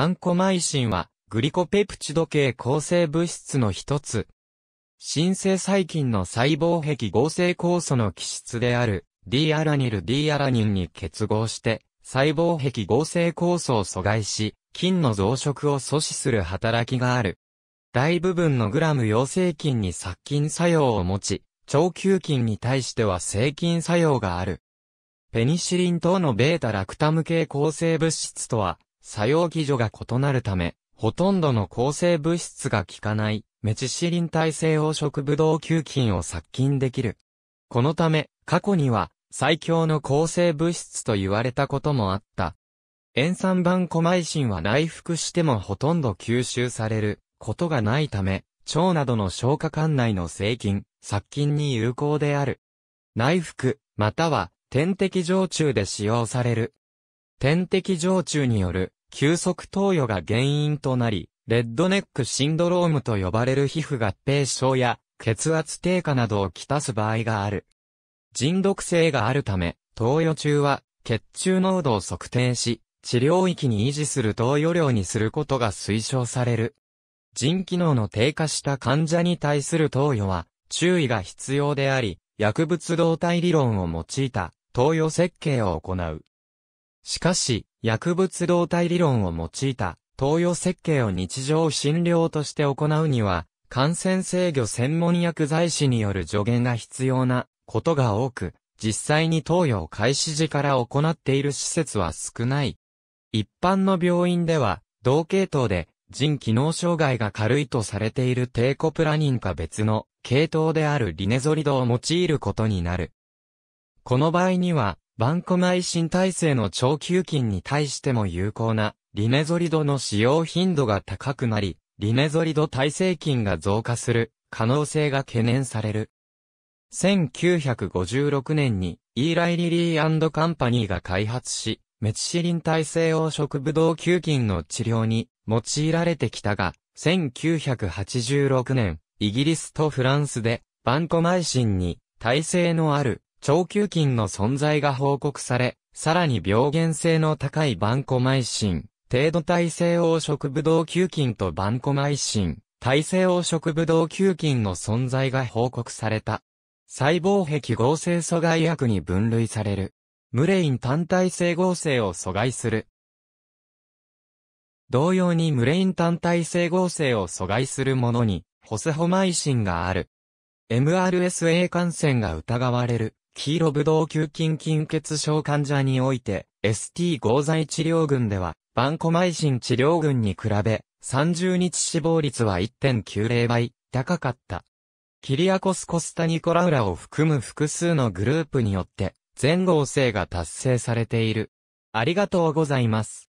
バンコマイシンは、グリコペプチド系構成物質の一つ。新生細菌の細胞壁合成酵素の基質である D アラニル D アラニンに結合して細胞壁合成酵素を阻害し菌の増殖を阻止する働きがある。大部分のグラム陽性菌に殺菌作用を持ち、超球菌に対しては成菌作用がある。ペニシリン等のベータラクタム系構成物質とは作用基準が異なるため、ほとんどの抗生物質が効かないメチシリン耐性黄色ブドウ球菌を殺菌できる。このため、過去には最強の抗生物質と言われたこともあった。塩酸板コマイシンは内服してもほとんど吸収されることがないため、腸などの消化管内の生菌、殺菌に有効である。内服、または点滴常駐で使用される。点滴常駐による急速投与が原因となり、レッドネックシンドロームと呼ばれる皮膚合併症や血圧低下などをきたす場合がある。人毒性があるため、投与中は血中濃度を測定し、治療域に維持する投与量にすることが推奨される。腎機能の低下した患者に対する投与は注意が必要であり、薬物動態理論を用いた投与設計を行う。しかし、薬物動態理論を用いた投与設計を日常診療として行うには、感染制御専門薬剤師による助言が必要なことが多く、実際に投与を開始時から行っている施設は少ない。一般の病院では、同系統で腎機能障害が軽いとされているテーコプラニンか別の系統であるリネゾリドを用いることになる。この場合には、バンコマイ新体制の長球菌に対しても有効なリネゾリドの使用頻度が高くなり、リネゾリド耐性菌が増加する可能性が懸念される。1956年にイーライ・リリーカンパニーが開発し、メチシリン耐性黄色ブドウ球菌の治療に用いられてきたが、1986年、イギリスとフランスでバンコマイシンに耐性のある超球菌の存在が報告され、さらに病原性の高いバンコマイシン、程度耐性黄色ブドウ球菌とバンコマイシン、耐性黄色ブドウ球菌の存在が報告された。細胞壁合成阻害薬に分類される。ムレイン単体性合成を阻害する。同様にムレイン単体性合成を阻害するものに、ホスホマイシンがある。MRSA 感染が疑われる。黄色ブドウ球菌菌血症患者において、ST 合剤治療群では、バンコマイシン治療群に比べ、30日死亡率は1.90倍、高かった。キリアコス・コスタ・ニコラウラを含む複数のグループによって、全合成が達成されている。ありがとうございます。